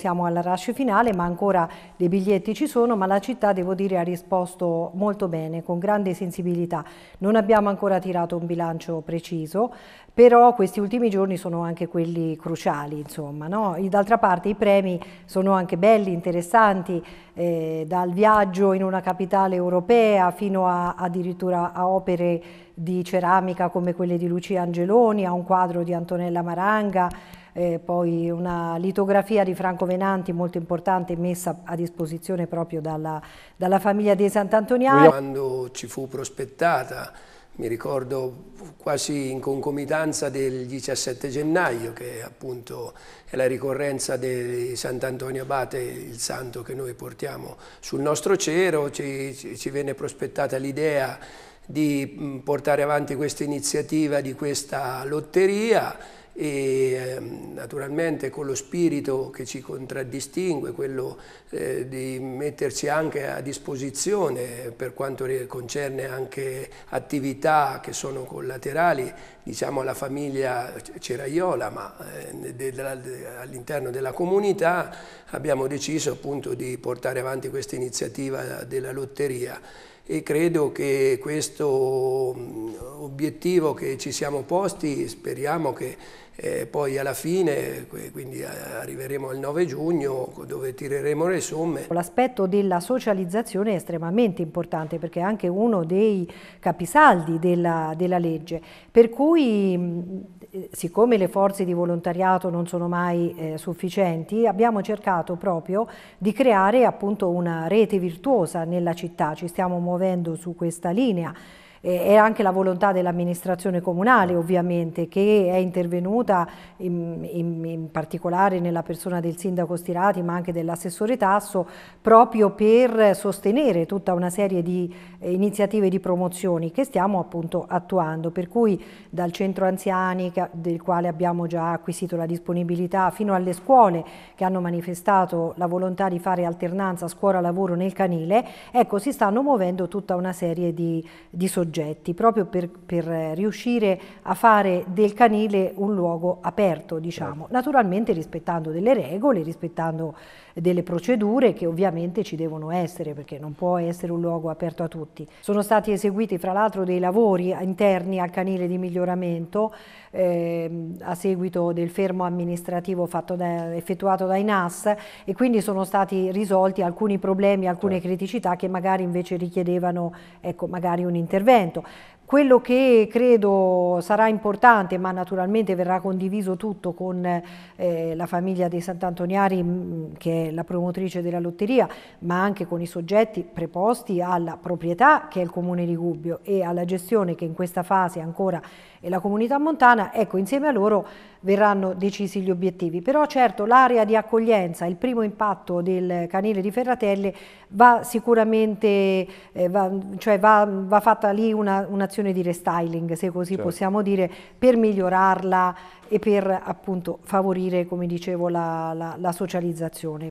siamo alla rush finale, ma ancora dei biglietti ci sono, ma la città devo dire ha risposto molto bene, con grande sensibilità. Non abbiamo ancora tirato un bilancio preciso, però questi ultimi giorni sono anche quelli cruciali, no? D'altra parte i premi sono anche belli, interessanti, eh, dal viaggio in una capitale europea fino a, addirittura a opere di ceramica come quelle di Lucia Angeloni, a un quadro di Antonella Maranga, eh, poi una litografia di Franco Venanti molto importante messa a disposizione proprio dalla, dalla famiglia dei Sant'Antoniani. Quando ci fu prospettata, mi ricordo quasi in concomitanza del 17 gennaio, che appunto è la ricorrenza di Sant'Antonio Abate, il santo che noi portiamo sul nostro cero, ci, ci venne prospettata l'idea di mm, portare avanti questa iniziativa di questa lotteria e ehm, naturalmente con lo spirito che ci contraddistingue, quello eh, di metterci anche a disposizione per quanto concerne anche attività che sono collaterali diciamo alla famiglia Ceraiola ma eh, all'interno della comunità abbiamo deciso appunto di portare avanti questa iniziativa della lotteria e credo che questo mm, obiettivo che ci siamo posti speriamo che e poi alla fine, quindi arriveremo al 9 giugno dove tireremo le somme. L'aspetto della socializzazione è estremamente importante perché è anche uno dei capisaldi della, della legge, per cui eh, siccome le forze di volontariato non sono mai eh, sufficienti, abbiamo cercato proprio di creare appunto una rete virtuosa nella città, ci stiamo muovendo su questa linea. Eh, è anche la volontà dell'amministrazione comunale ovviamente che è intervenuta in, in, in particolare nella persona del sindaco Stirati ma anche dell'assessore Tasso proprio per sostenere tutta una serie di eh, iniziative di promozioni che stiamo appunto attuando per cui dal centro anziani del quale abbiamo già acquisito la disponibilità fino alle scuole che hanno manifestato la volontà di fare alternanza scuola-lavoro nel canile ecco si stanno muovendo tutta una serie di, di soggetti soggetti, proprio per, per, riuscire a fare del canile un luogo aperto, diciamo, certo. naturalmente rispettando delle regole, rispettando delle procedure che ovviamente ci devono essere, perché non può essere un luogo aperto a tutti. Sono stati eseguiti fra l'altro dei lavori interni al canile di miglioramento eh, a seguito del fermo amministrativo da, effettuato dai NAS e quindi sono stati risolti alcuni problemi, alcune certo. criticità che magari invece richiedevano ecco, magari un intervento Gracias. Quello che credo sarà importante, ma naturalmente verrà condiviso tutto con eh, la famiglia dei Sant'Antoniari, mm, che è la promotrice della lotteria, ma anche con i soggetti preposti alla proprietà, che è il Comune di Gubbio, e alla gestione, che in questa fase ancora è la comunità montana, ecco, insieme a loro verranno decisi gli obiettivi. Però certo l'area di accoglienza, il primo impatto del canile di Ferratelle va sicuramente, eh, va, cioè va, va fatta lì un'azione una operazione di restyling, se così certo. possiamo dire, per migliorarla e per appunto favorire, come dicevo, la, la, la socializzazione.